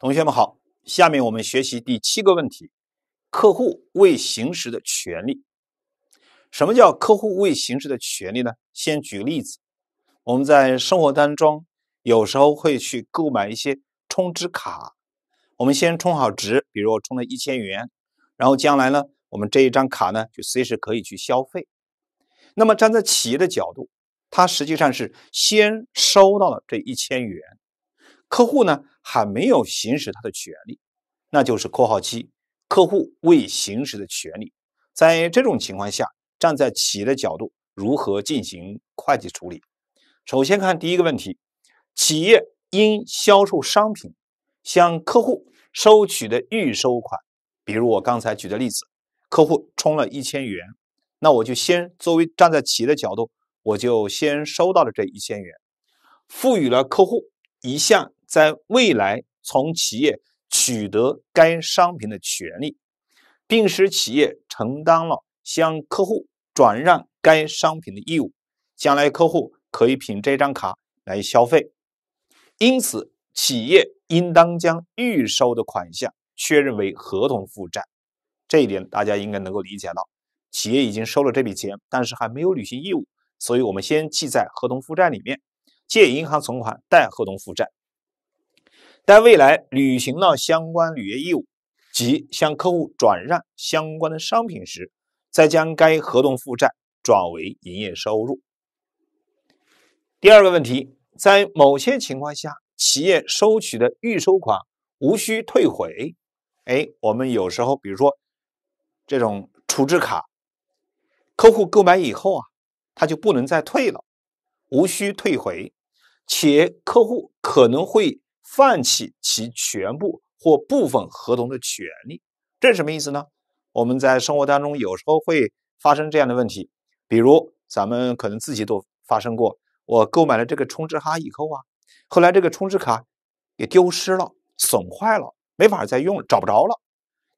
同学们好，下面我们学习第七个问题：客户未行使的权利。什么叫客户未行使的权利呢？先举个例子，我们在生活当中有时候会去购买一些充值卡，我们先充好值，比如我充了一千元，然后将来呢，我们这一张卡呢就随时可以去消费。那么站在企业的角度，它实际上是先收到了这一千元。客户呢还没有行使他的权利，那就是（括号七）客户未行使的权利。在这种情况下，站在企业的角度，如何进行会计处理？首先看第一个问题：企业因销售商品向客户收取的预收款，比如我刚才举的例子，客户充了一千元，那我就先作为站在企业的角度，我就先收到了这一千元，赋予了客户一项。在未来，从企业取得该商品的权利，并使企业承担了向客户转让该商品的义务，将来客户可以凭这张卡来消费。因此，企业应当将预收的款项确认为合同负债。这一点大家应该能够理解到：企业已经收了这笔钱，但是还没有履行义务，所以我们先记在合同负债里面，借银行存款，贷合同负债。待未来履行了相关履约义务及向客户转让相关的商品时，再将该合同负债转为营业收入。第二个问题，在某些情况下，企业收取的预收款无需退回。哎，我们有时候，比如说这种储值卡，客户购买以后啊，他就不能再退了，无需退回，且客户可能会。放弃其全部或部分合同的权利，这是什么意思呢？我们在生活当中有时候会发生这样的问题，比如咱们可能自己都发生过，我购买了这个充值卡以后啊，后来这个充值卡给丢失了、损坏了，没法再用，找不着了。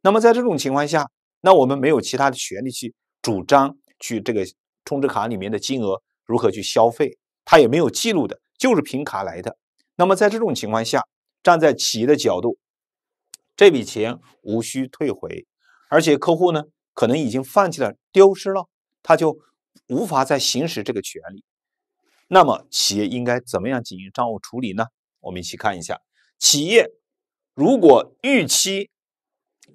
那么在这种情况下，那我们没有其他的权利去主张去这个充值卡里面的金额如何去消费，它也没有记录的，就是凭卡来的。那么，在这种情况下，站在企业的角度，这笔钱无需退回，而且客户呢，可能已经放弃了、丢失了，他就无法再行使这个权利。那么，企业应该怎么样进行账务处理呢？我们一起看一下。企业如果预期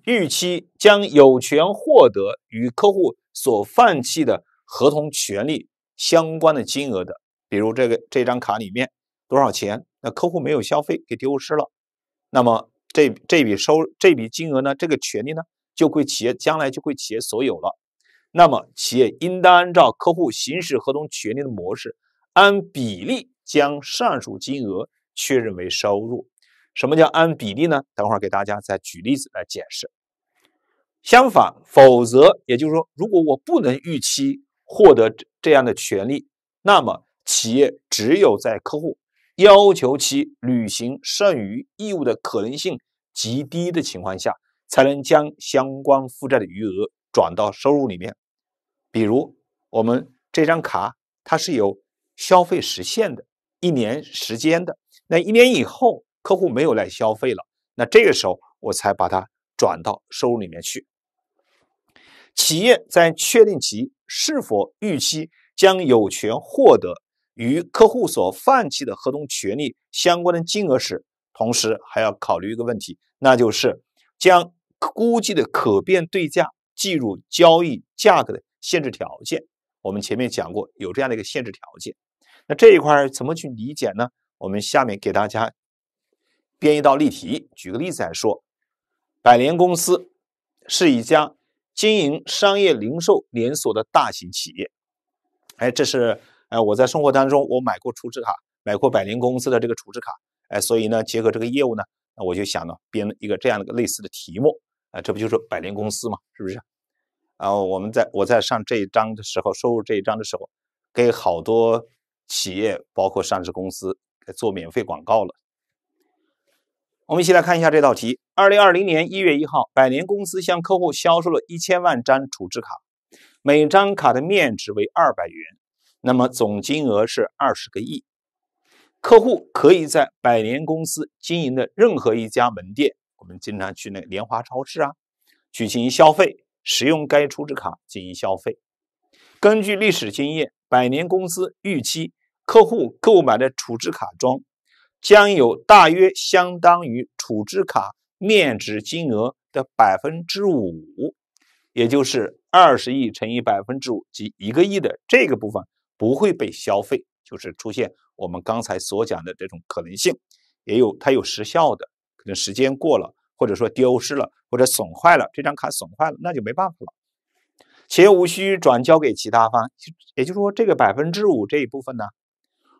预期将有权获得与客户所放弃的合同权利相关的金额的，比如这个这张卡里面。多少钱？那客户没有消费，给丢失了。那么这这笔收这笔金额呢？这个权利呢，就归企业将来就归企业所有了。那么企业应当按照客户行使合同权利的模式，按比例将上述金额确认为收入。什么叫按比例呢？等会儿给大家再举例子来解释。相反，否则也就是说，如果我不能预期获得这样的权利，那么企业只有在客户。要求其履行剩余义务的可能性极低的情况下，才能将相关负债的余额转到收入里面。比如，我们这张卡它是有消费时限的，一年时间的。那一年以后，客户没有来消费了，那这个时候我才把它转到收入里面去。企业在确定其是否预期将有权获得。与客户所放弃的合同权利相关的金额时，同时还要考虑一个问题，那就是将估计的可变对价计入交易价格的限制条件。我们前面讲过有这样的一个限制条件，那这一块怎么去理解呢？我们下面给大家编一道例题，举个例子来说，百联公司是一家经营商业零售连锁的大型企业，哎，这是。哎，我在生活当中，我买过储值卡，买过百年公司的这个储值卡。哎，所以呢，结合这个业务呢，那我就想呢，编了一个这样的个类似的题目。啊，这不就是百年公司嘛，是不是？然后我们在我在上这一章的时候，收入这一章的时候，给好多企业，包括上市公司做免费广告了。我们一起来看一下这道题：二零二零年一月一号，百年公司向客户销售了一千万张储值卡，每张卡的面值为二百元。那么总金额是二十个亿，客户可以在百年公司经营的任何一家门店，我们经常去那联华超市啊，去进行消费，使用该储值卡进行消费。根据历史经验，百年公司预期客户购买的储值卡中，将有大约相当于储值卡面值金额的百分之五，也就是二十亿乘以百分之五及一个亿的这个部分。不会被消费，就是出现我们刚才所讲的这种可能性，也有它有时效的，可能时间过了，或者说丢失了或者损坏了，这张卡损坏了那就没办法了，且无需转交给其他方，也就是说这个百分之五这一部分呢，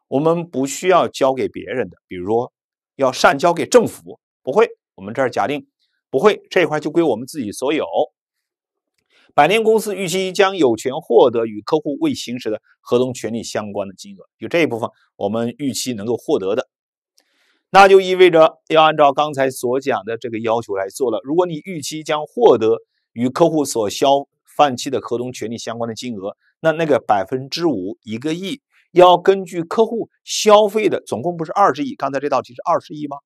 我们不需要交给别人的，比如说要上交给政府不会，我们这儿假定不会，这一块就归我们自己所有。百年公司预期将有权获得与客户未行使的合同权利相关的金额，就这一部分，我们预期能够获得的，那就意味着要按照刚才所讲的这个要求来做了。如果你预期将获得与客户所消放弃的合同权利相关的金额，那那个百分之五一个亿，要根据客户消费的总共不是二十亿，刚才这道题是二十亿吗？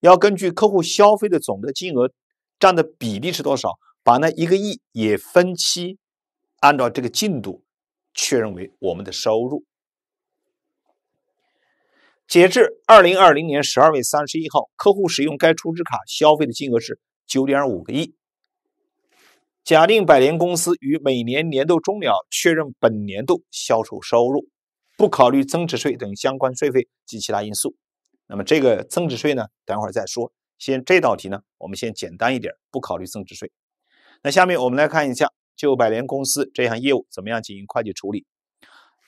要根据客户消费的总的金额占的比例是多少？把那一个亿也分期，按照这个进度确认为我们的收入。截至二零二零年十二月三十一号，客户使用该充值卡消费的金额是九点五个亿。假定百联公司于每年年度终了确认本年度销售收入，不考虑增值税等相关税费及其他因素。那么这个增值税呢？等会儿再说。先这道题呢，我们先简单一点，不考虑增值税。那下面我们来看一下，就百联公司这项业务怎么样进行会计处理。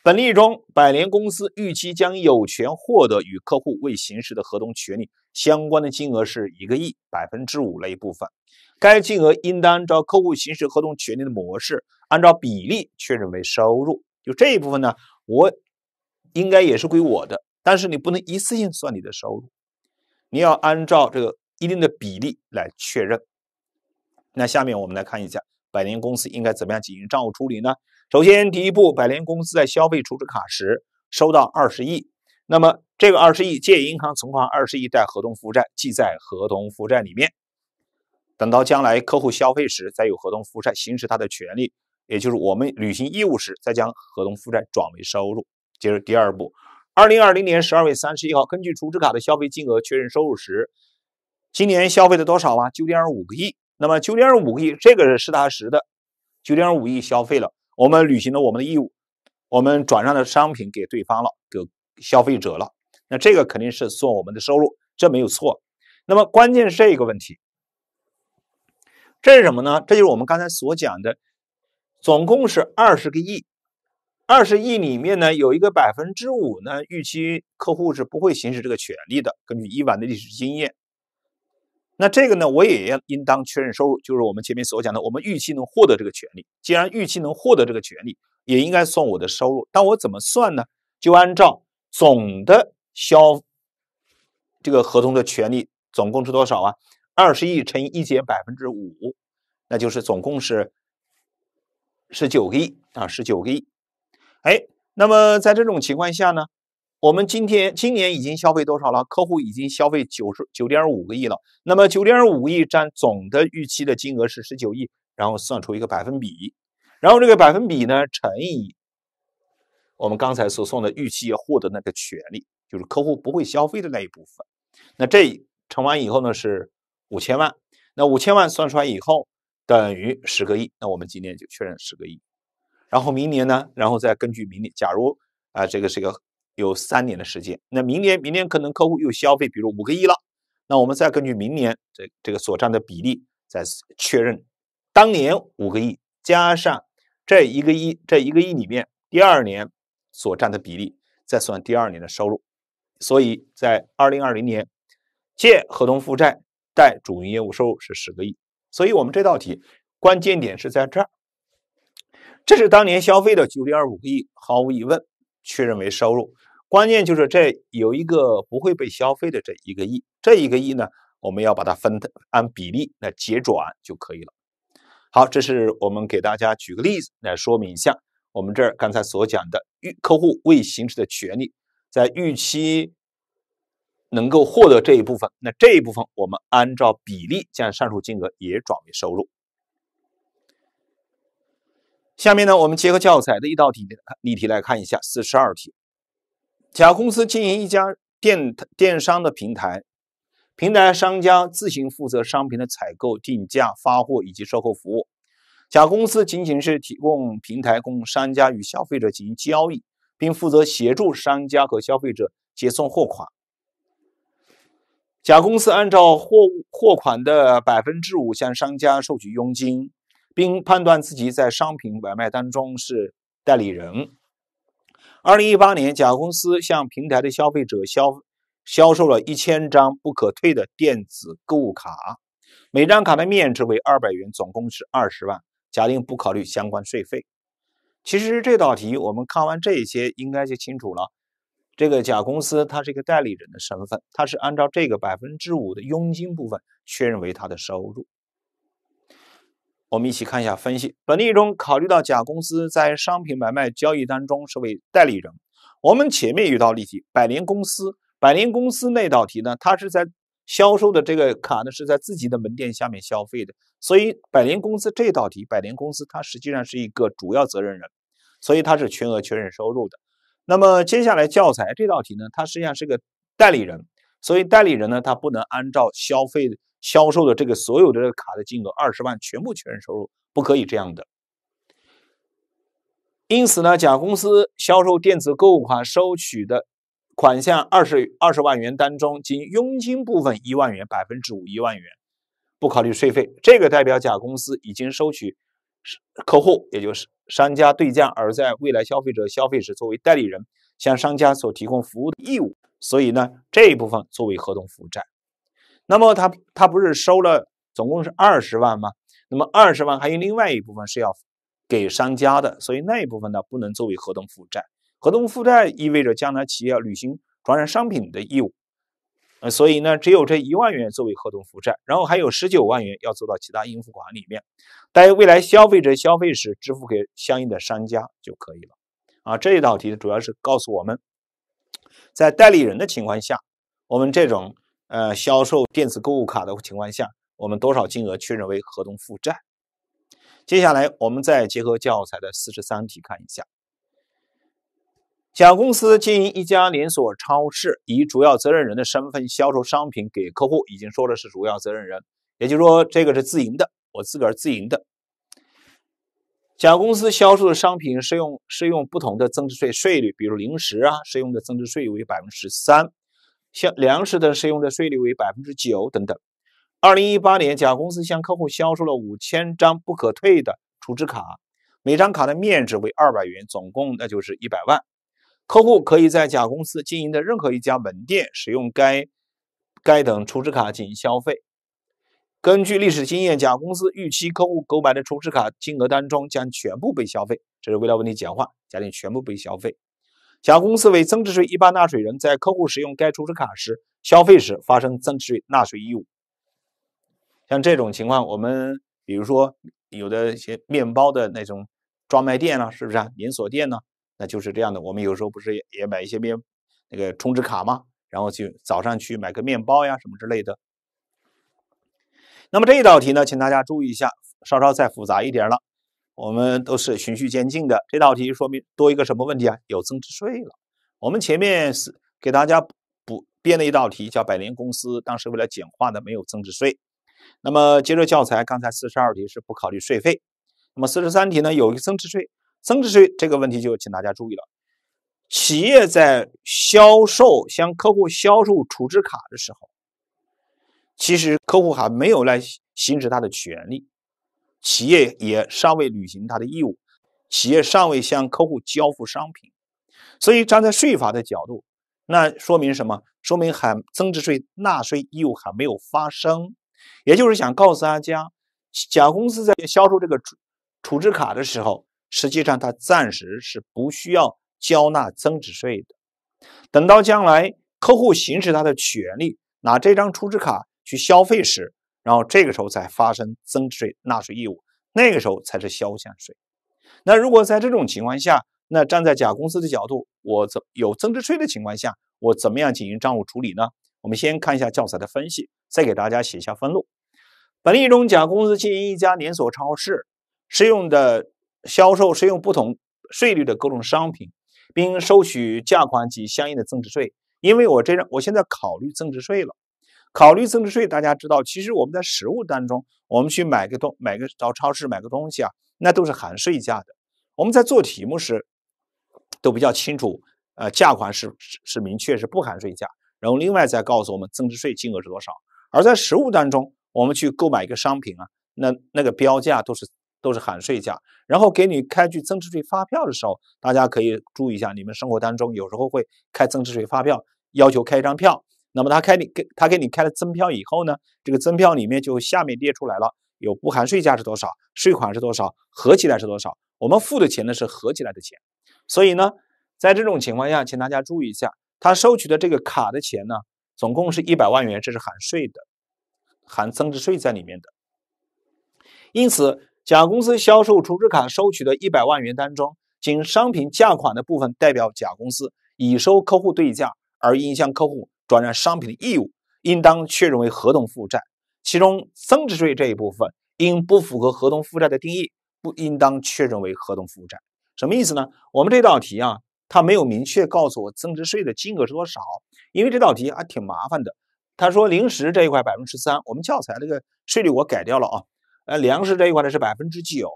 本例中，百联公司预期将有权获得与客户未行使的合同权利相关的金额是一个亿百分之五那一部分，该金额应当按照客户行使合同权利的模式，按照比例确认为收入。就这一部分呢，我应该也是归我的，但是你不能一次性算你的收入，你要按照这个一定的比例来确认。那下面我们来看一下，百联公司应该怎么样进行账务处理呢？首先，第一步，百联公司在消费储值卡时收到二十亿，那么这个二十亿借银行存款二十亿，贷合同负债，记在合同负债里面。等到将来客户消费时，再有合同负债行使他的权利，也就是我们履行义务时，再将合同负债转为收入。接着第二步，二零二零年十二月三十一号，根据储值卡的消费金额确认收入时，今年消费的多少啊？九点二五个亿。那么九点五个亿，这个是实打实的，九点五亿消费了，我们履行了我们的义务，我们转让的商品给对方了，给消费者了，那这个肯定是算我们的收入，这没有错。那么关键是这一个问题，这是什么呢？这就是我们刚才所讲的，总共是二十个亿，二十亿里面呢有一个百分之五呢，预期客户是不会行使这个权利的，根据以往的历史经验。那这个呢，我也要应当确认收入，就是我们前面所讲的，我们预期能获得这个权利。既然预期能获得这个权利，也应该算我的收入。但我怎么算呢？就按照总的消这个合同的权利总共是多少啊？二十亿乘以一减百分之五，那就是总共是十九个亿啊，十九个亿。哎，那么在这种情况下呢？我们今天今年已经消费多少了？客户已经消费九十九点五个亿了。那么九点五个亿占总的预期的金额是十九亿，然后算出一个百分比，然后这个百分比呢乘以我们刚才所送的预期获得那个权利，就是客户不会消费的那一部分。那这乘完以后呢是五千万，那五千万算出来以后等于十个亿。那我们今年就确认十个亿，然后明年呢，然后再根据明年，假如啊这个是一个。有三年的时间，那明年，明年可能客户又消费，比如五个亿了，那我们再根据明年这这个所占的比例再确认，当年五个亿加上这一个亿，这一个亿里面第二年所占的比例，再算第二年的收入。所以，在二零二零年借合同负债，贷主营业务收入是十个亿。所以我们这道题关键点是在这儿，这是当年消费的九点五个亿，毫无疑问确认为收入。关键就是这有一个不会被消费的这一个亿，这一个亿呢，我们要把它分的按比例来结转就可以了。好，这是我们给大家举个例子来说明一下，我们这儿刚才所讲的预客户未行使的权利，在预期能够获得这一部分，那这一部分我们按照比例将上述金额也转为收入。下面呢，我们结合教材的一道题例题来看一下四十二题。甲公司经营一家电电商的平台，平台商家自行负责商品的采购、定价、发货以及售后服务。甲公司仅仅是提供平台，供商家与消费者进行交易，并负责协助商家和消费者结算货款。甲公司按照货货款的百分之五向商家收取佣金，并判断自己在商品买卖当中是代理人。二零一八年，甲公司向平台的消费者销销售了一千张不可退的电子购物卡，每张卡的面值为二百元，总共是二十万。假定不考虑相关税费。其实这道题，我们看完这些应该就清楚了。这个甲公司它是一个代理人的身份，它是按照这个百分之五的佣金部分确认为它的收入。我们一起看一下分析。本例中，考虑到甲公司在商品买卖交易当中是为代理人。我们前面有道例题，百年公司，百年公司那道题呢，它是在销售的这个卡呢是在自己的门店下面消费的，所以百年公司这道题，百年公司它实际上是一个主要责任人，所以它是全额确认收入的。那么接下来教材这道题呢，它实际上是个代理人，所以代理人呢，他不能按照消费。销售的这个所有的卡的金额二十万全部确认收入不可以这样的。因此呢，甲公司销售电子购物卡收取的款项二十二十万元当中，仅佣金部分一万元（百分之五一万元），不考虑税费。这个代表甲公司已经收取客户，也就是商家对价，而在未来消费者消费时，作为代理人向商家所提供服务的义务。所以呢，这一部分作为合同负债。那么他他不是收了总共是二十万吗？那么二十万还有另外一部分是要给商家的，所以那一部分呢不能作为合同负债。合同负债意味着将来企业要履行转让商品的义务。呃，所以呢，只有这一万元作为合同负债，然后还有十九万元要做到其他应付款里面，待未来消费者消费时支付给相应的商家就可以了。啊，这一道题主要是告诉我们，在代理人的情况下，我们这种。呃，销售电子购物卡的情况下，我们多少金额确认为合同负债？接下来，我们再结合教材的四十三题看一下。甲公司经营一家连锁超市，以主要责任人的身份销售商品给客户，已经说的是主要责任人，也就是说，这个是自营的，我自个儿自营的。甲公司销售的商品适用适用不同的增值税税率，比如零食啊，适用的增值税为百分之十三。像粮食的适用的税率为百分之九等等。二零一八年，甲公司向客户销售了五千张不可退的储值卡，每张卡的面值为二百元，总共那就是一百万。客户可以在甲公司经营的任何一家门店使用该该等储值卡进行消费。根据历史经验，甲公司预期客户购买的储值卡金额当中将全部被消费。这是为了问题简化，假定全部被消费。甲公司为增值税一般纳税人，在客户使用该充值卡时消费时发生增值税纳税义务。像这种情况，我们比如说有的一些面包的那种专卖店呢，是不是啊？连锁店呢，那就是这样的。我们有时候不是也买一些面那个充值卡吗？然后去早上去买个面包呀什么之类的。那么这一道题呢，请大家注意一下，稍稍再复杂一点了。我们都是循序渐进的，这道题说明多一个什么问题啊？有增值税了。我们前面是给大家补编了一道题，叫百联公司，当时为了简化的没有增值税。那么接着教材，刚才四十二题是不考虑税费，那么四十三题呢有一个增值税，增值税这个问题就请大家注意了。企业在销售向客户销售储值卡的时候，其实客户还没有来行使他的权利。企业也尚未履行他的义务，企业尚未向客户交付商品，所以站在税法的角度，那说明什么？说明还增值税纳税义务还没有发生，也就是想告诉大家，甲公司在销售这个储储值卡的时候，实际上他暂时是不需要交纳增值税的。等到将来客户行使他的权利，拿这张储值卡去消费时。然后这个时候才发生增值税纳税义务，那个时候才是销项税。那如果在这种情况下，那站在甲公司的角度，我怎有增值税的情况下，我怎么样进行账务处理呢？我们先看一下教材的分析，再给大家写一下分录。本例中，甲公司经营一家连锁超市，适用的销售适用不同税率的各种商品，并收取价款及相应的增值税。因为我这样，我现在考虑增值税了。考虑增值税，大家知道，其实我们在实物当中，我们去买个东，买个到超市买个东西啊，那都是含税价的。我们在做题目时，都比较清楚，呃，价款是是是明确是不含税价，然后另外再告诉我们增值税金额是多少。而在实物当中，我们去购买一个商品啊，那那个标价都是都是含税价，然后给你开具增值税发票的时候，大家可以注意一下，你们生活当中有时候会开增值税发票，要求开一张票。那么他开你给他给你开了增票以后呢，这个增票里面就下面列出来了，有不含税价是多少，税款是多少，合起来是多少，我们付的钱呢是合起来的钱。所以呢，在这种情况下，请大家注意一下，他收取的这个卡的钱呢，总共是一百万元，这是含税的，含增值税在里面的。因此，甲公司销售储值卡收取的一百万元当中，仅商品价款的部分代表甲公司已收客户对价，而应向客户。转让商品的义务应当确认为合同负债，其中增值税这一部分因不符合合同负债的定义，不应当确认为合同负债。什么意思呢？我们这道题啊，它没有明确告诉我增值税的金额是多少，因为这道题还挺麻烦的。他说零食这一块百分之十三，我们教材这个税率我改掉了啊。呃，粮食这一块呢是百分之九，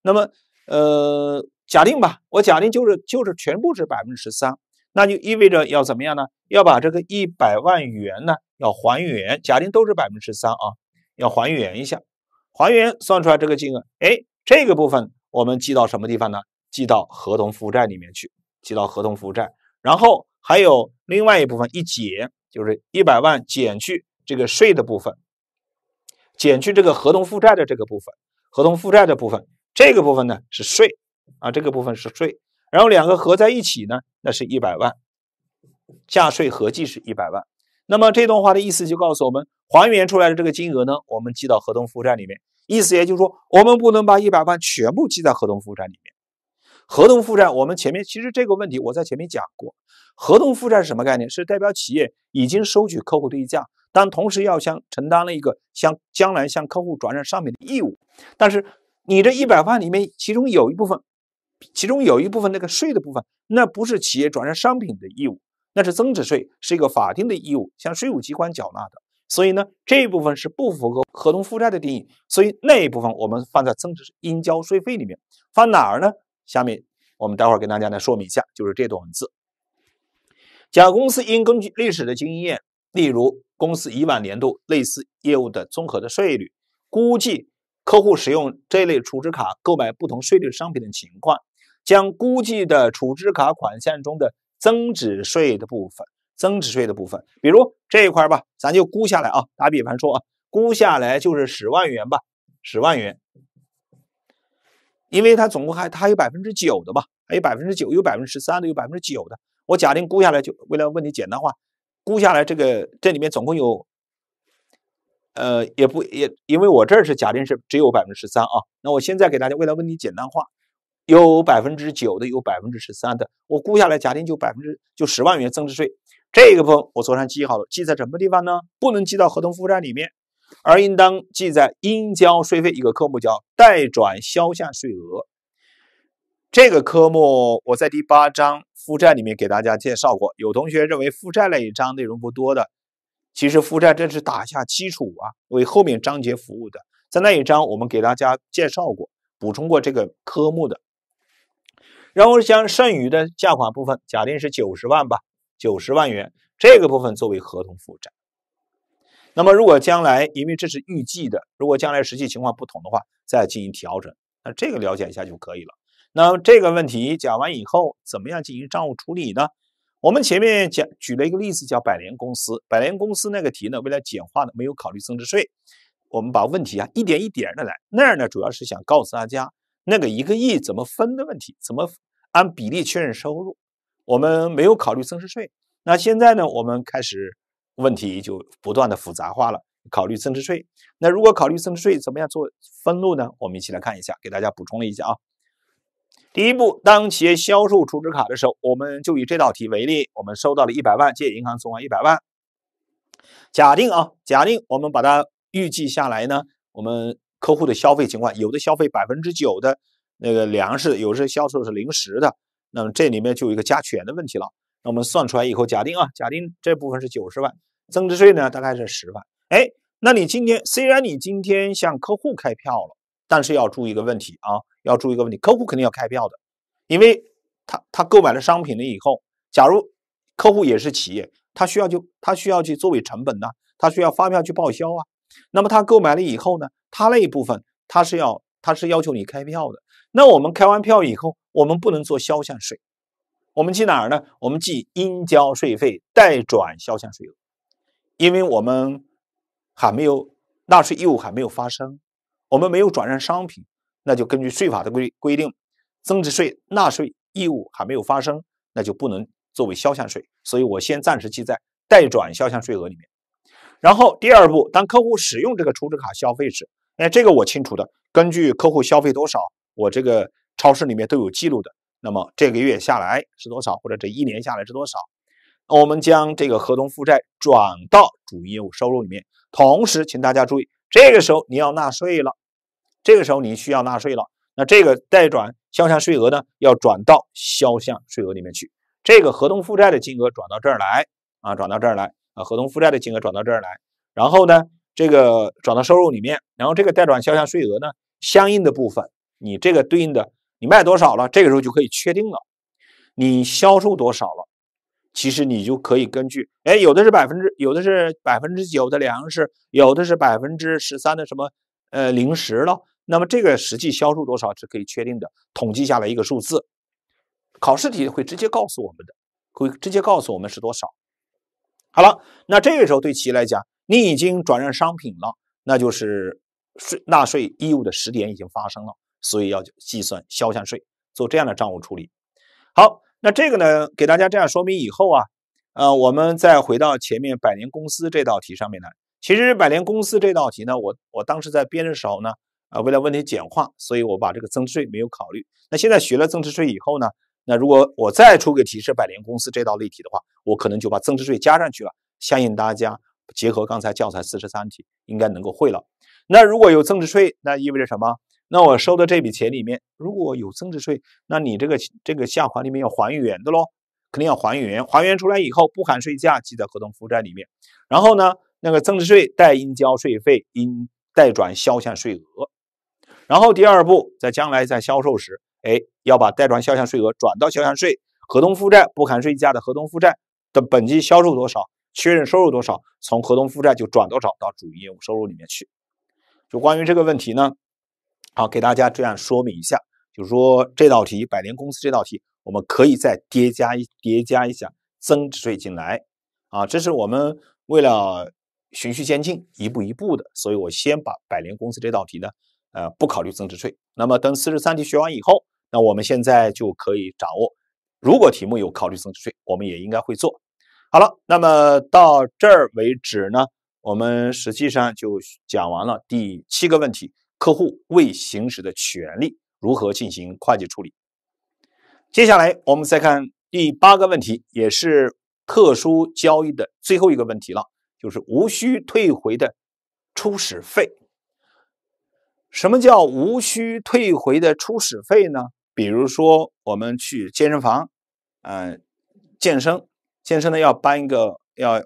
那么呃，假定吧，我假定就是就是全部是百分之十三。那就意味着要怎么样呢？要把这个一百万元呢，要还原。假定都是百分之三啊，要还原一下，还原算出来这个金额。哎，这个部分我们记到什么地方呢？记到合同负债里面去，记到合同负债。然后还有另外一部分一减，就是一百万减去这个税的部分，减去这个合同负债的这个部分，合同负债的部分，这个部分呢是税啊，这个部分是税。然后两个合在一起呢，那是一百万，价税合计是一百万。那么这段话的意思就告诉我们，还原出来的这个金额呢，我们记到合同负债里面。意思也就是说，我们不能把一百万全部记在合同负债里面。合同负债，我们前面其实这个问题我在前面讲过。合同负债是什么概念？是代表企业已经收取客户对价，但同时要相承担了一个向将来向客户转让商品的义务。但是你这一百万里面，其中有一部分。其中有一部分那个税的部分，那不是企业转让商品的义务，那是增值税，是一个法定的义务，向税务机关缴纳的。所以呢，这一部分是不符合合同负债的定义。所以那一部分我们放在增值应交税费里面，放哪儿呢？下面我们待会儿跟大家来说明一下，就是这段文字。甲公司应根据历史的经验，例如公司以往年度类似业务的综合的税率，估计。客户使用这类储值卡购买不同税率商品的情况，将估计的储值卡款项中的增值税的部分，增值税的部分，比如这一块吧，咱就估下来啊。打比方说啊，估下来就是十万元吧，十万元，因为它总共还它有百分之九的吧，还有百分之九，有百分之十三的，有百分之九的。我假定估下来就为了问题简单化，估下来这个这里面总共有。呃，也不也，因为我这儿是假定是只有百分之十三啊。那我现在给大家为了问题简单化，有百分之九的，有百分之十三的，我估下来假定就百分之就十万元增值税这个部分，我昨天记好了，记在什么地方呢？不能记到合同负债里面，而应当记在应交税费一个科目叫代转销项税额。这个科目我在第八章负债里面给大家介绍过，有同学认为负债那一章内容不多的。其实负债这是打下基础啊，为后面章节服务的。在那一章我们给大家介绍过、补充过这个科目的，然后将剩余的价款部分，假定是九十万吧，九十万元这个部分作为合同负债。那么如果将来因为这是预计的，如果将来实际情况不同的话，再进行调整。那这个了解一下就可以了。那这个问题讲完以后，怎么样进行账务处理呢？我们前面讲举了一个例子，叫百联公司。百联公司那个题呢，为了简化呢，没有考虑增值税。我们把问题啊一点一点的来。那儿呢，主要是想告诉大家那个一个亿怎么分的问题，怎么按比例确认收入。我们没有考虑增值税。那现在呢，我们开始问题就不断的复杂化了，考虑增值税。那如果考虑增值税，怎么样做分录呢？我们一起来看一下，给大家补充了一下啊。第一步，当企业销售储值卡的时候，我们就以这道题为例，我们收到了一百万，借银行存款一百万。假定啊，假定我们把它预计下来呢，我们客户的消费情况，有的消费百分之九的那个粮食，有的销售是零食的，那么这里面就有一个加权的问题了。那我们算出来以后，假定啊，假定这部分是九十万，增值税呢大概是十万。哎，那你今天虽然你今天向客户开票了。但是要注意一个问题啊，要注意一个问题，客户肯定要开票的，因为他他购买了商品了以后，假如客户也是企业，他需要就他需要去作为成本呢，他需要发票去报销啊。那么他购买了以后呢，他那一部分他是要他是要求你开票的。那我们开完票以后，我们不能做销项税，我们去哪儿呢？我们记应交税费代转销项税额，因为我们还没有纳税义务还没有发生。我们没有转让商品，那就根据税法的规规定，增值税纳税义务还没有发生，那就不能作为销项税，所以我先暂时记在代转销项税额里面。然后第二步，当客户使用这个储值卡消费时，哎，这个我清楚的，根据客户消费多少，我这个超市里面都有记录的。那么这个月下来是多少，或者这一年下来是多少，我们将这个合同负债转到主营业务收入里面，同时请大家注意，这个时候你要纳税了。这个时候你需要纳税了，那这个代转销项税额呢，要转到销项税额里面去。这个合同负债的金额转到这儿来啊，转到这儿来啊，合同负债的金额转到这儿来。然后呢，这个转到收入里面，然后这个代转销项税额呢，相应的部分，你这个对应的，你卖多少了，这个时候就可以确定了，你销售多少了，其实你就可以根据，哎，有的是百分之，有的是百分之九的粮食，有的是百分之十三的什么呃零食了。那么这个实际销售多少是可以确定的，统计下来一个数字，考试题会直接告诉我们的，会直接告诉我们是多少。好了，那这个时候对企业来讲，你已经转让商品了，那就是税纳税义务的时点已经发生了，所以要计算销项税，做这样的账务处理。好，那这个呢，给大家这样说明以后啊，呃，我们再回到前面百年公司这道题上面来。其实百年公司这道题呢，我我当时在编的时候呢。啊，为了问题简化，所以我把这个增值税没有考虑。那现在学了增值税以后呢？那如果我再出个题是百联公司这道例题的话，我可能就把增值税加上去了。相信大家结合刚才教材四十三题，应该能够会了。那如果有增值税，那意味着什么？那我收的这笔钱里面如果有增值税，那你这个这个下款里面要还原的喽，肯定要还原。还原出来以后不含税价记在合同负债里面。然后呢，那个增值税代应交税费应代转销项税额。然后第二步，在将来在销售时，哎，要把代转销项税额转到销项税合同负债，不含税价的合同负债的本期销售多少，确认收入多少，从合同负债就转多少到主营业务收入里面去。就关于这个问题呢，好给大家这样说明一下，就是说这道题，百年公司这道题，我们可以再叠加一叠加一下增值税进来啊，这是我们为了循序渐进，一步一步的，所以我先把百年公司这道题呢。呃，不考虑增值税。那么等四十三题学完以后，那我们现在就可以掌握。如果题目有考虑增值税，我们也应该会做。好了，那么到这儿为止呢，我们实际上就讲完了第七个问题：客户未行使的权利如何进行会计处理。接下来我们再看第八个问题，也是特殊交易的最后一个问题了，就是无需退回的初始费。什么叫无需退回的初始费呢？比如说我们去健身房，呃，健身，健身呢要办一个要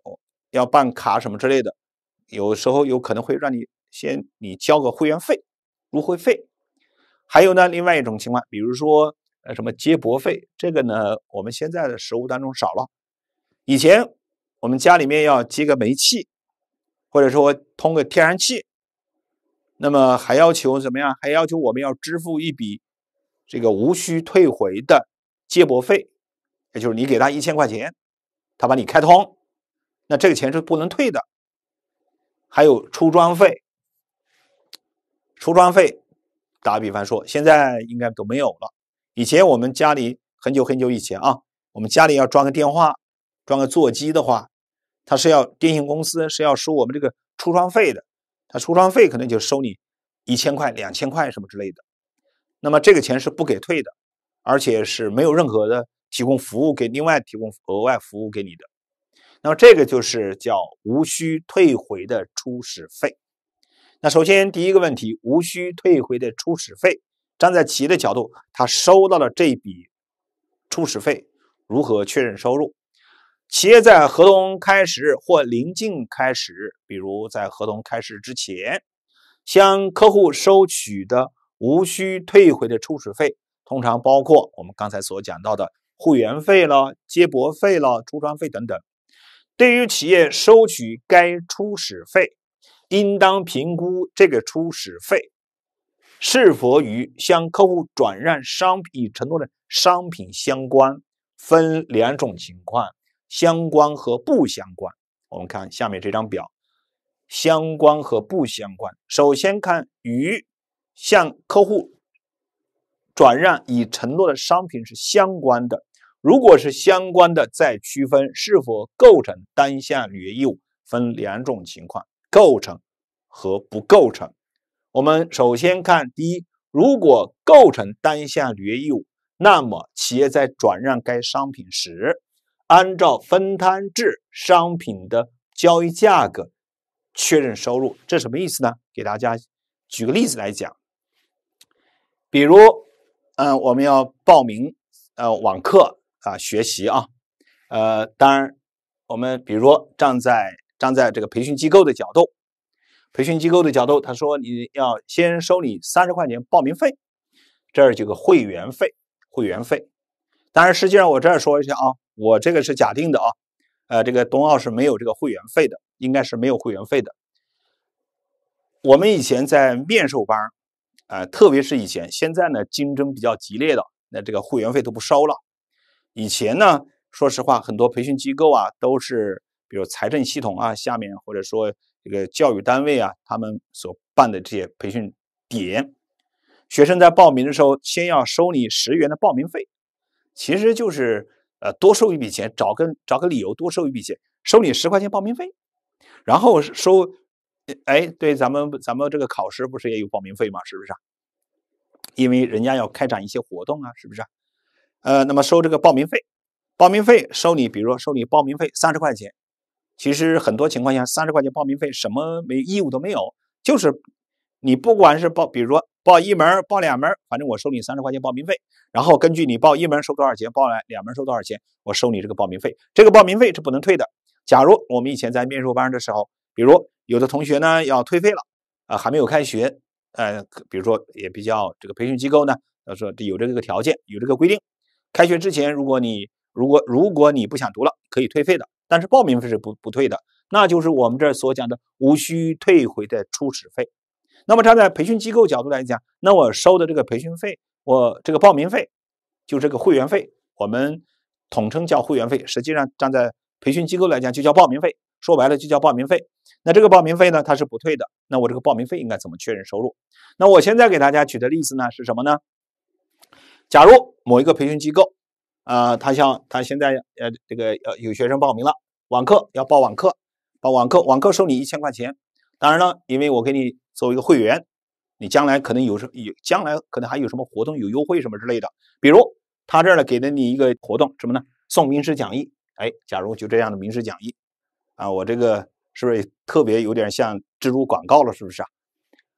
要办卡什么之类的，有时候有可能会让你先你交个会员费、入会费。还有呢，另外一种情况，比如说呃什么接驳费，这个呢我们现在的实物当中少了。以前我们家里面要接个煤气，或者说通个天然气。那么还要求怎么样？还要求我们要支付一笔这个无需退回的接驳费，也就是你给他一千块钱，他把你开通，那这个钱是不能退的。还有出装费，出装费，打个比方说，现在应该都没有了。以前我们家里很久很久以前啊，我们家里要装个电话，装个座机的话，它是要电信公司是要收我们这个出装费的。他出装费可能就收你一千块、两千块什么之类的，那么这个钱是不给退的，而且是没有任何的提供服务给另外提供额外服务给你的，那么这个就是叫无需退回的初始费。那首先第一个问题，无需退回的初始费，站在企业的角度，他收到了这笔初始费，如何确认收入？企业在合同开始或临近开始，比如在合同开始之前，向客户收取的无需退回的初始费，通常包括我们刚才所讲到的会员费了、接驳费了、出装费等等。对于企业收取该初始费，应当评估这个初始费是否与向客户转让商品承诺的商品相关。分两种情况。相关和不相关，我们看下面这张表。相关和不相关，首先看与向客户转让已承诺的商品是相关的。如果是相关的，再区分是否构成单项履约义务，分两种情况：构成和不构成。我们首先看第一，如果构成单项履约义务，那么企业在转让该商品时。按照分摊制商品的交易价格确认收入，这什么意思呢？给大家举个例子来讲，比如，嗯，我们要报名呃网课啊学习啊，呃，当然，我们比如站在站在这个培训机构的角度，培训机构的角度，他说你要先收你三十块钱报名费，这儿几个会员费，会员费，当然，实际上我这儿说一下啊。我这个是假定的啊，呃，这个冬奥是没有这个会员费的，应该是没有会员费的。我们以前在面授班，呃，特别是以前，现在呢竞争比较激烈的，那这个会员费都不收了。以前呢，说实话，很多培训机构啊，都是比如财政系统啊下面，或者说这个教育单位啊，他们所办的这些培训点，学生在报名的时候，先要收你十元的报名费，其实就是。呃，多收一笔钱，找个找个理由多收一笔钱，收你十块钱报名费，然后收，哎，对，咱们咱们这个考试不是也有报名费吗？是不是啊？因为人家要开展一些活动啊，是不是？呃，那么收这个报名费，报名费收你，比如说收你报名费三十块钱，其实很多情况下三十块钱报名费什么没义务都没有，就是你不管是报，比如说。报一门报两门反正我收你三十块钱报名费。然后根据你报一门收多少钱，报两门收多少钱，我收你这个报名费。这个报名费是不能退的。假如我们以前在面授班的时候，比如有的同学呢要退费了，啊，还没有开学，呃，比如说也比较这个培训机构呢，他说有这个条件，有这个规定，开学之前如果你如果如果你不想读了，可以退费的，但是报名费是不不退的，那就是我们这儿所讲的无需退回的初始费。那么站在培训机构角度来讲，那我收的这个培训费，我这个报名费，就这个会员费，我们统称叫会员费。实际上站在培训机构来讲，就叫报名费，说白了就叫报名费。那这个报名费呢，它是不退的。那我这个报名费应该怎么确认收入？那我现在给大家举的例子呢是什么呢？假如某一个培训机构，呃，他像他现在呃这个呃有学生报名了，网课要报网课，报网课，网课收你一千块钱。当然了，因为我给你作为一个会员，你将来可能有什有将来可能还有什么活动有优惠什么之类的。比如他这儿呢给了你一个活动什么呢？送名师讲义。哎，假如就这样的名师讲义，啊，我这个是不是特别有点像植入广告了？是不是啊？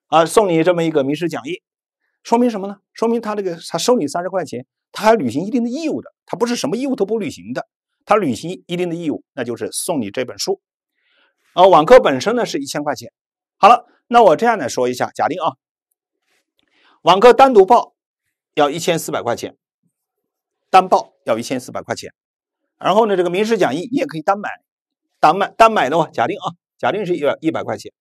啊，送你这么一个名师讲义，说明什么呢？说明他这个他收你三十块钱，他还履行一定的义务的，他不是什么义务都不履行的，他履行一定的义务，那就是送你这本书。啊，网课本身呢是一千块钱。好了，那我这样来说一下，假定啊，网课单独报要一千四百块钱，单报要一千四百块钱。然后呢，这个名师讲义你也可以单买，单买单买的话，假定啊，假定是一百一百块钱。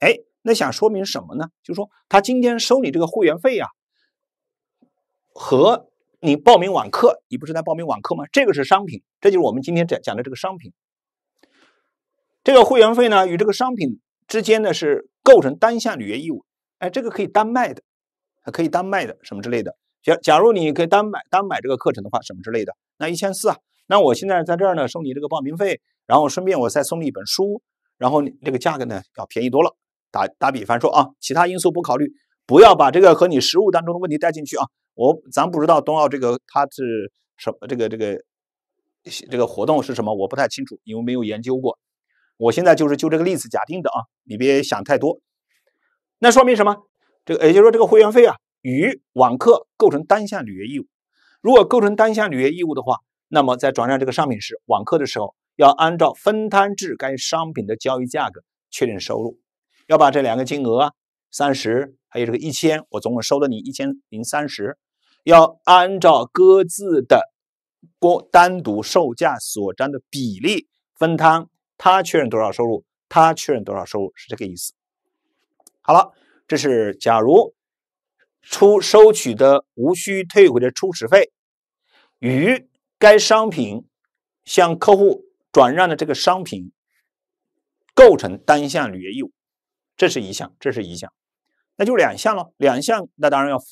哎，那想说明什么呢？就是说他今天收你这个会员费呀，和你报名网课，你不是在报名网课吗？这个是商品，这就是我们今天讲讲的这个商品。这个会员费呢，与这个商品之间呢是构成单项履约义务，哎，这个可以单卖的，可以单卖的什么之类的。假假如你可以单买单买这个课程的话，什么之类的，那一千四啊。那我现在在这儿呢，收你这个报名费，然后顺便我再送你一本书，然后你这个价格呢要便宜多了。打打比方说啊，其他因素不考虑，不要把这个和你实物当中的问题带进去啊。我咱不知道冬奥这个它是什么，这个这个这个活动是什么，我不太清楚，因为没有研究过。我现在就是就这个例子假定的啊，你别想太多。那说明什么？这个也就是说，这个会员费啊，与网课构成单项履约义务。如果构成单项履约义务的话，那么在转让这个商品时，网课的时候要按照分摊至该商品的交易价格确定收入，要把这两个金额啊，三十还有这个一千，我总共收了你一千零三十，要按照各自的过单独售价所占的比例分摊。他确认多少收入，他确认多少收入是这个意思。好了，这是假如出收取的无需退回的初始费与该商品向客户转让的这个商品构成单项履约义务，这是一项，这是一项，那就两项咯，两项那当然要分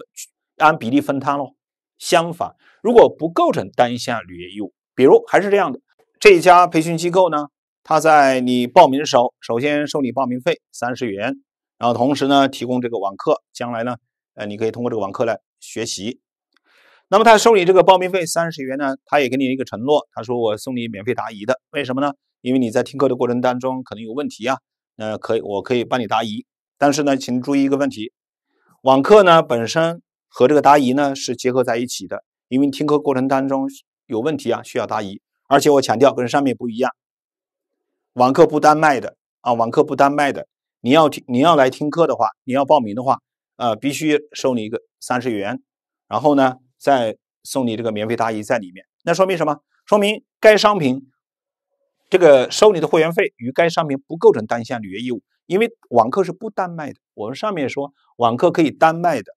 按比例分摊喽。相反，如果不构成单项履约义务，比如还是这样的，这家培训机构呢？他在你报名的时，候，首先收你报名费三十元，然后同时呢提供这个网课，将来呢，呃，你可以通过这个网课来学习。那么他收你这个报名费三十元呢，他也给你一个承诺，他说我送你免费答疑的，为什么呢？因为你在听课的过程当中可能有问题啊，呃，可以我可以帮你答疑。但是呢，请注意一个问题，网课呢本身和这个答疑呢是结合在一起的，因为听课过程当中有问题啊，需要答疑。而且我强调跟上面不一样。网课不单卖的啊，网课不单卖的，你要听你要来听课的话，你要报名的话，啊，必须收你一个三十元，然后呢再送你这个免费答疑在里面。那说明什么？说明该商品这个收你的会员费与该商品不构成单向履约义务，因为网课是不单卖的。我们上面说网课可以单卖的，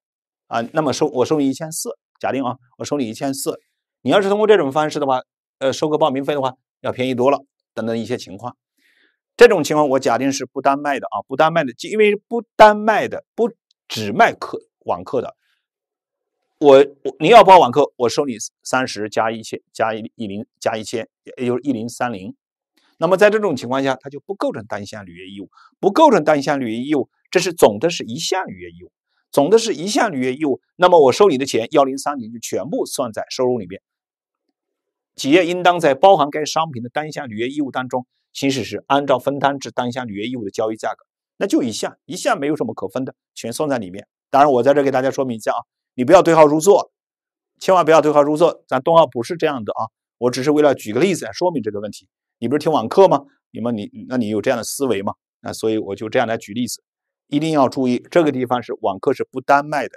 啊，那么收我收你一千四，假定啊，我收你一千四，你要是通过这种方式的话，呃，收个报名费的话要便宜多了，等等一些情况。这种情况，我假定是不单卖的啊，不单卖的，因为不单卖的，不只卖课网课的。我我你要报网课，我收你三十加一千加一一零加一千，也就是一零三零。那么在这种情况下，它就不构成单项履约义务，不构成单项履约义务，这是总的是一项履约义务，总的是一项履约义务。那么我收你的钱幺零三零就全部算在收入里面。企业应当在包含该商品的单项履约义务当中。行使时，按照分摊至单项履约义务的交易价格，那就一项，一项没有什么可分的，全算在里面。当然，我在这给大家说明一下啊，你不要对号入座，千万不要对号入座，咱东奥不是这样的啊。我只是为了举个例子来说明这个问题。你不是听网课吗？你们你那你有这样的思维吗？那所以我就这样来举例子，一定要注意这个地方是网课是不单卖的，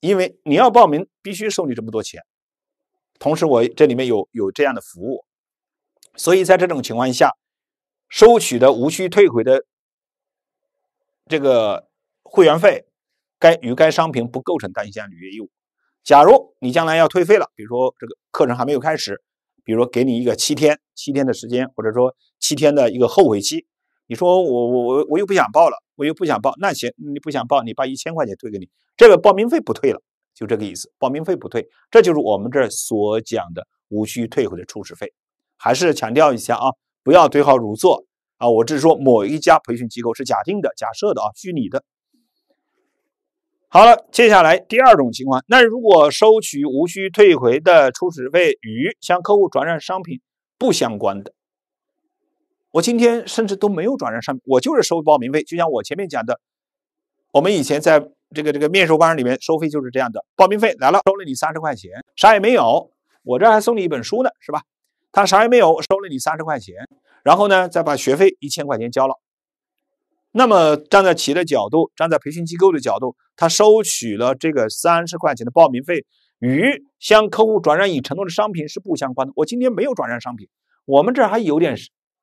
因为你要报名必须收你这么多钱，同时我这里面有有这样的服务，所以在这种情况下。收取的无需退回的这个会员费，该与该商品不构成单项履约义务。假如你将来要退费了，比如说这个课程还没有开始，比如给你一个七天七天的时间，或者说七天的一个后悔期，你说我我我我又不想报了，我又不想报，那行，你不想报，你把一千块钱退给你，这个报名费不退了，就这个意思，报名费不退，这就是我们这儿所讲的无需退回的初始费。还是强调一下啊。不要对号入座啊！我只是说某一家培训机构是假定的、假设的啊，虚拟的。好了，接下来第二种情况，那如果收取无需退回的初始费与向客户转让商品不相关的，我今天甚至都没有转让商品，我就是收报名费。就像我前面讲的，我们以前在这个这个面授班里面收费就是这样的，报名费来了，收了你三十块钱，啥也没有，我这还送你一本书呢，是吧？他啥也没有，收了你三十块钱，然后呢，再把学费一千块钱交了。那么，站在企业的角度，站在培训机构的角度，他收取了这个三十块钱的报名费，与向客户转让已承诺的商品是不相关的。我今天没有转让商品，我们这儿还有点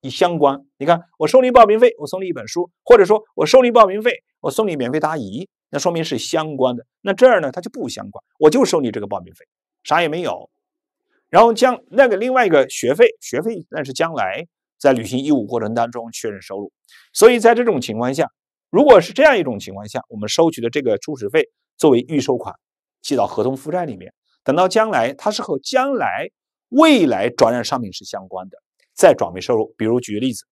相关。你看，我收你报名费，我送你一本书，或者说我收你报名费，我送你免费答疑，那说明是相关的。那这儿呢，他就不相关，我就收你这个报名费，啥也没有。然后将那个另外一个学费，学费那是将来在履行义务过程当中确认收入。所以在这种情况下，如果是这样一种情况下，我们收取的这个初始费作为预收款记到合同负债里面，等到将来它是和将来未来转让商品是相关的再转为收入。比如举个例子，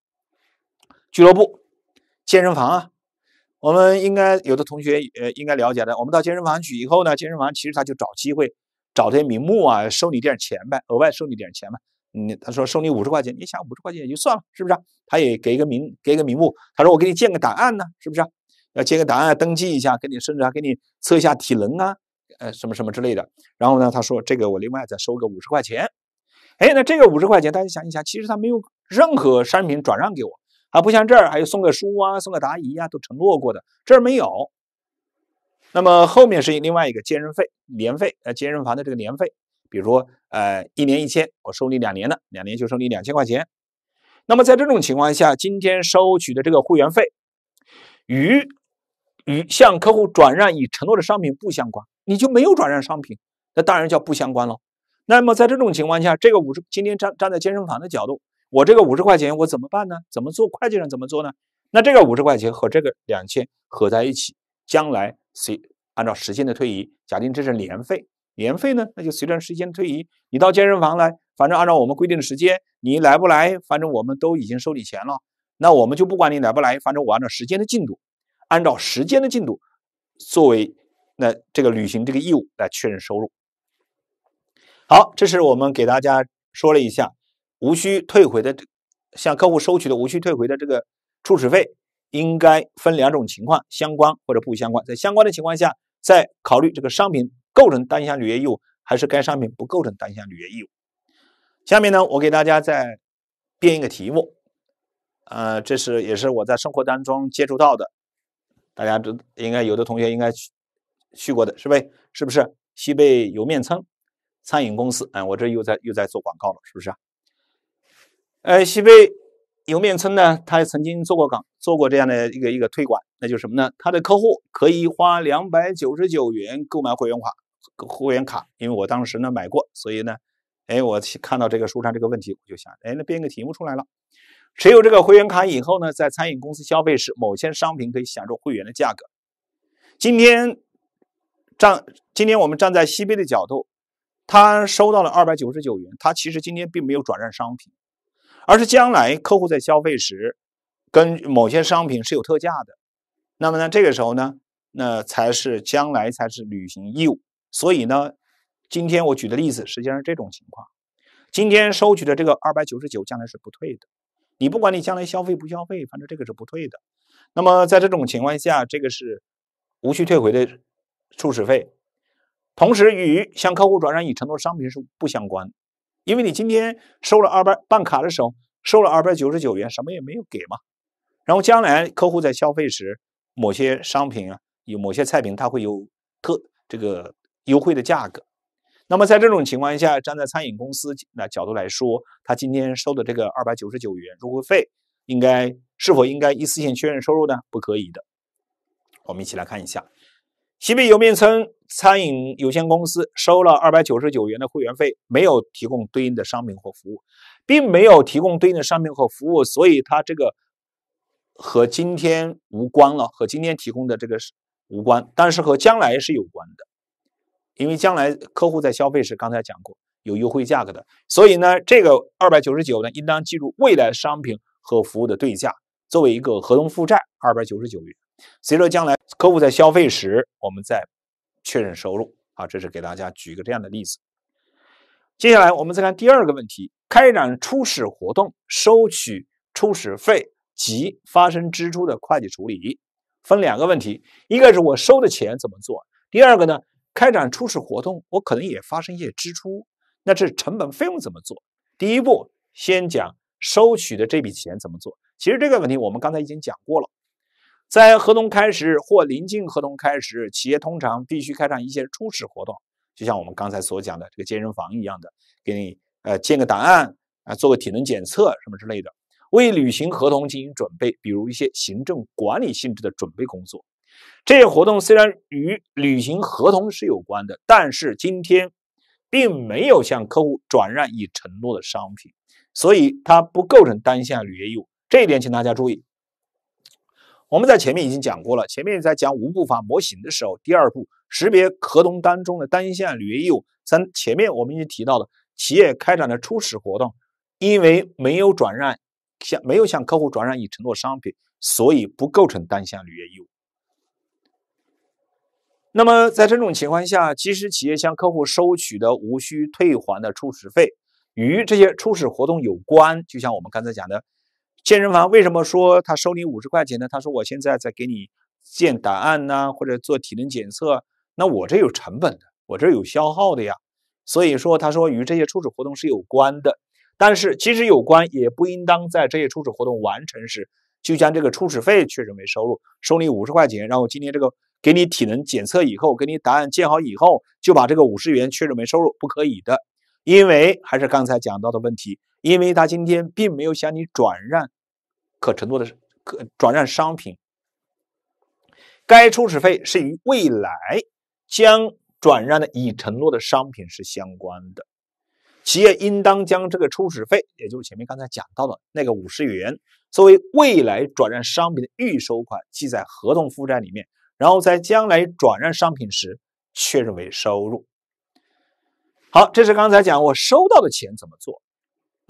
俱乐部、健身房啊，我们应该有的同学呃应该了解的，我们到健身房去以后呢，健身房其实他就找机会。找这些名目啊，收你点钱呗，额外收你点钱呗。你他说收你五十块钱，你想五十块钱也就算了，是不是？他也给一个名，给一个名目。他说我给你建个档案呢，是不是？要建个档案，登记一下，给你甚至还给你测一下体能啊，呃，什么什么之类的。然后呢，他说这个我另外再收个五十块钱。哎，那这个五十块钱，大家想一想，其实他没有任何商品转让给我，啊，不像这儿还有送个书啊，送个答疑啊，都承诺过的，这儿没有。那么后面是另外一个兼任费年费，呃，兼任房的这个年费，比如说，呃，一年一千，我收你两年的，两年就收你两千块钱。那么在这种情况下，今天收取的这个会员费，与与向客户转让已承诺的商品不相关，你就没有转让商品，那当然叫不相关了。那么在这种情况下，这个五十，今天站站在健身房的角度，我这个五十块钱我怎么办呢？怎么做？会计上怎么做呢？那这个五十块钱和这个两千合在一起，将来。随按照时间的推移，假定这是年费，年费呢，那就随着时间推移，你到健身房来，反正按照我们规定的时间，你来不来，反正我们都已经收你钱了，那我们就不管你来不来，反正我按照时间的进度，按照时间的进度作为那这个履行这个义务来确认收入。好，这是我们给大家说了一下无需退回的向客户收取的无需退回的这个初始费。应该分两种情况，相关或者不相关。在相关的情况下，再考虑这个商品构成单项履约义务，还是该商品不构成单项履约义务。下面呢，我给大家再编一个题目，呃，这是也是我在生活当中接触到的，大家都应该有的同学应该去去过的是不是不是？西贝莜面村餐饮公司，哎，我这又在又在做广告了，是不是啊？哎，西贝。莜面村呢，他曾经做过岗，做过这样的一个一个推广，那就是什么呢？他的客户可以花两百九十九元购买会员卡，会员卡。因为我当时呢买过，所以呢，哎，我看到这个书上这个问题，我就想，哎，那编个题目出来了。持有这个会员卡以后呢，在餐饮公司消费时，某些商品可以享受会员的价格。今天站今天我们站在西北的角度，他收到了二百九十九元，他其实今天并没有转让商品。而是将来客户在消费时，跟某些商品是有特价的，那么呢，这个时候呢，那才是将来才是履行义务。所以呢，今天我举的例子实际上是这种情况：今天收取的这个二百九十九，将来是不退的。你不管你将来消费不消费，反正这个是不退的。那么在这种情况下，这个是无需退回的初始费，同时与向客户转让已承诺商品是不相关。因为你今天收了二百办卡的时候收了二百九十九元，什么也没有给嘛。然后将来客户在消费时，某些商品啊，有某些菜品，他会有特这个优惠的价格。那么在这种情况下，站在餐饮公司那角度来说，他今天收的这个二百九十九元入会费，应该是否应该一次性确认收入呢？不可以的。我们一起来看一下。西北莜面村餐饮有限公司收了二百九十九元的会员费，没有提供对应的商品或服务，并没有提供对应的商品和服务，所以它这个和今天无关了，和今天提供的这个无关，但是和将来是有关的，因为将来客户在消费时，刚才讲过有优惠价格的，所以呢，这个二百九十九呢，应当计入未来商品和服务的对价。作为一个合同负债，二百九十九元。随着将来客户在消费时，我们再确认收入。好，这是给大家举一个这样的例子。接下来我们再看第二个问题：开展初始活动收取初始费及发生支出的会计处理，分两个问题。一个是我收的钱怎么做？第二个呢？开展初始活动，我可能也发生一些支出，那这成本费用怎么做？第一步，先讲收取的这笔钱怎么做。其实这个问题我们刚才已经讲过了，在合同开始或临近合同开始，企业通常必须开展一些初始活动，就像我们刚才所讲的这个健身房一样的，给你呃建个档案啊，做个体能检测什么之类的，为履行合同进行准备，比如一些行政管理性质的准备工作。这些活动虽然与履行合同是有关的，但是今天并没有向客户转让已承诺的商品，所以它不构成单项履约义务。这一点，请大家注意。我们在前面已经讲过了，前面在讲五步法模型的时候，第二步识别合同当中的单项履约义务。三，前面我们已经提到了，企业开展的初始活动，因为没有转让向没有向客户转让已承诺商品，所以不构成单项履约义务。那么在这种情况下，即使企业向客户收取的无需退还的初始费与这些初始活动有关，就像我们刚才讲的。健身房为什么说他收你五十块钱呢？他说我现在在给你建档案呐，或者做体能检测，那我这有成本的，我这有消耗的呀。所以说，他说与这些初始活动是有关的，但是即使有关，也不应当在这些初始活动完成时就将这个初始费确认为收入，收你五十块钱，然后今天这个给你体能检测以后，给你档案建好以后，就把这个五十元确认为收入，不可以的，因为还是刚才讲到的问题。因为他今天并没有向你转让可承诺的可转让商品，该初始费是与未来将转让的已承诺的商品是相关的。企业应当将这个初始费，也就是前面刚才讲到的那个五十元，作为未来转让商品的预收款，记在合同负债里面，然后在将来转让商品时确认为收入。好，这是刚才讲我收到的钱怎么做。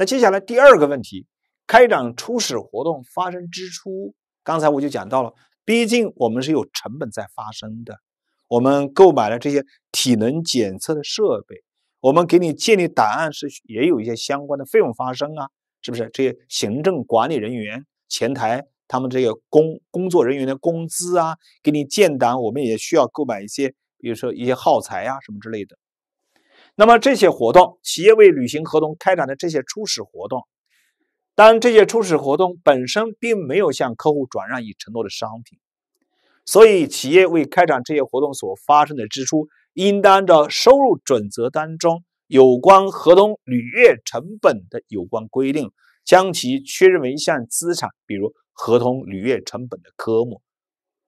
那接下来第二个问题，开展初始活动发生支出，刚才我就讲到了，毕竟我们是有成本在发生的。我们购买了这些体能检测的设备，我们给你建立档案是也有一些相关的费用发生啊，是不是？这些行政管理人员、前台他们这些工工作人员的工资啊，给你建档，我们也需要购买一些，比如说一些耗材啊什么之类的。那么这些活动，企业为履行合同开展的这些初始活动，当这些初始活动本身并没有向客户转让已承诺的商品，所以企业为开展这些活动所发生的支出，应当按照收入准则当中有关合同履约成本的有关规定，将其确认为一项资产，比如合同履约成本的科目。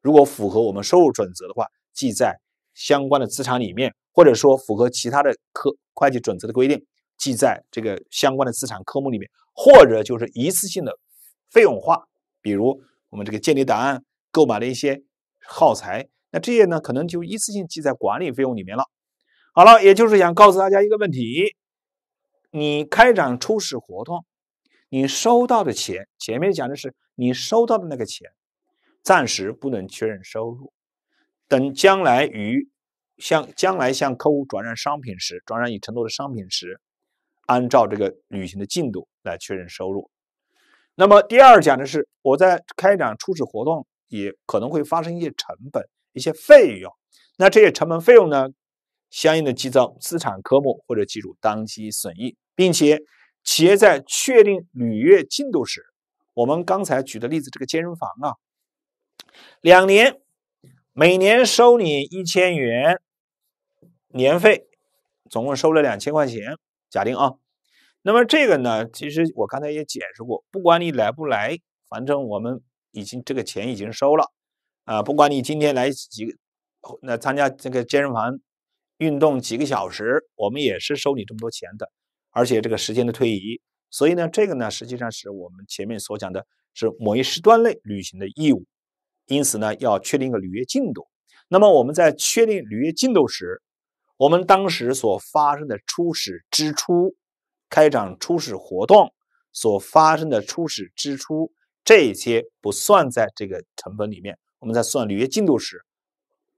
如果符合我们收入准则的话，记在。相关的资产里面，或者说符合其他的科会计准则的规定，记在这个相关的资产科目里面，或者就是一次性的费用化，比如我们这个建立档案、购买了一些耗材，那这些呢可能就一次性记在管理费用里面了。好了，也就是想告诉大家一个问题：你开展初始活动，你收到的钱，前面讲的是你收到的那个钱，暂时不能确认收入。等将来与向将来向客户转让商品时，转让已承诺的商品时，按照这个履行的进度来确认收入。那么第二讲的是，我在开展初始活动也可能会发生一些成本、一些费用。那这些成本费用呢，相应的记入资产科目或者计入当期损益，并且企业在确定履约进度时，我们刚才举的例子，这个健身房啊，两年。每年收你一千元年费，总共收了两千块钱。假定啊，那么这个呢，其实我刚才也解释过，不管你来不来，反正我们已经这个钱已经收了啊。不管你今天来几那参加这个健身房运动几个小时，我们也是收你这么多钱的。而且这个时间的推移，所以呢，这个呢，实际上是我们前面所讲的是某一时段内履行的义务。因此呢，要确定一个履约进度。那么我们在确定履约进度时，我们当时所发生的初始支出、开展初始活动所发生的初始支出，这些不算在这个成本里面。我们在算履约进度时，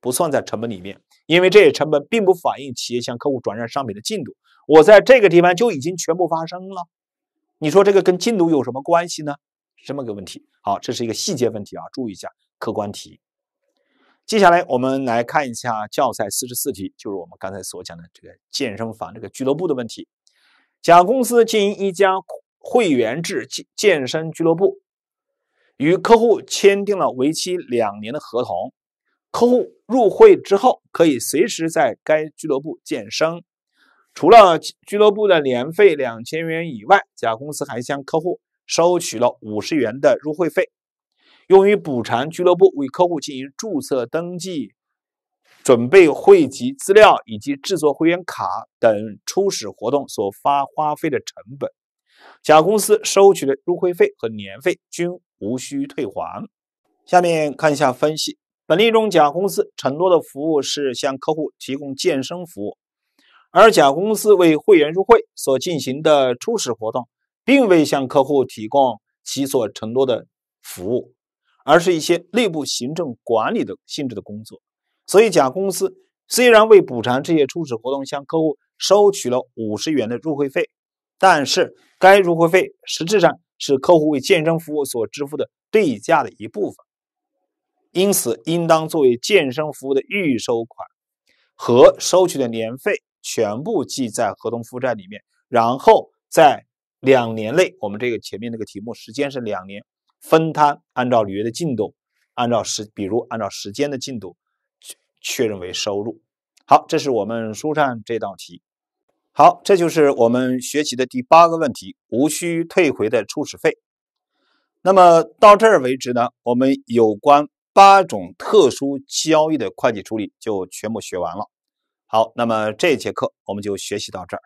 不算在成本里面，因为这些成本并不反映企业向客户转让商品的进度。我在这个地方就已经全部发生了，你说这个跟进度有什么关系呢？这么个问题。好，这是一个细节问题啊，注意一下。客观题，接下来我们来看一下教材四十四题，就是我们刚才所讲的这个健身房这个俱乐部的问题。甲公司经营一家会员制健健身俱乐部，与客户签订了为期两年的合同。客户入会之后，可以随时在该俱乐部健身。除了俱乐部的年费两千元以外，甲公司还向客户收取了五十元的入会费。用于补偿俱乐部为客户进行注册登记、准备汇集资料以及制作会员卡等初始活动所发花费的成本，甲公司收取的入会费和年费均无需退还。下面看一下分析。本例中，甲公司承诺的服务是向客户提供健身服务，而甲公司为会员入会所进行的初始活动，并未向客户提供其所承诺的服务。而是一些内部行政管理的性质的工作，所以甲公司虽然为补偿这些初始活动向客户收取了五十元的入会费，但是该入会费实质上是客户为健身服务所支付的对价的一部分，因此应当作为健身服务的预收款和收取的年费全部记在合同负债里面，然后在两年内，我们这个前面那个题目时间是两年。分摊按照履约的进度，按照时，比如按照时间的进度确认为收入。好，这是我们书上这道题。好，这就是我们学习的第八个问题，无需退回的初始费。那么到这儿为止呢，我们有关八种特殊交易的会计处理就全部学完了。好，那么这节课我们就学习到这儿。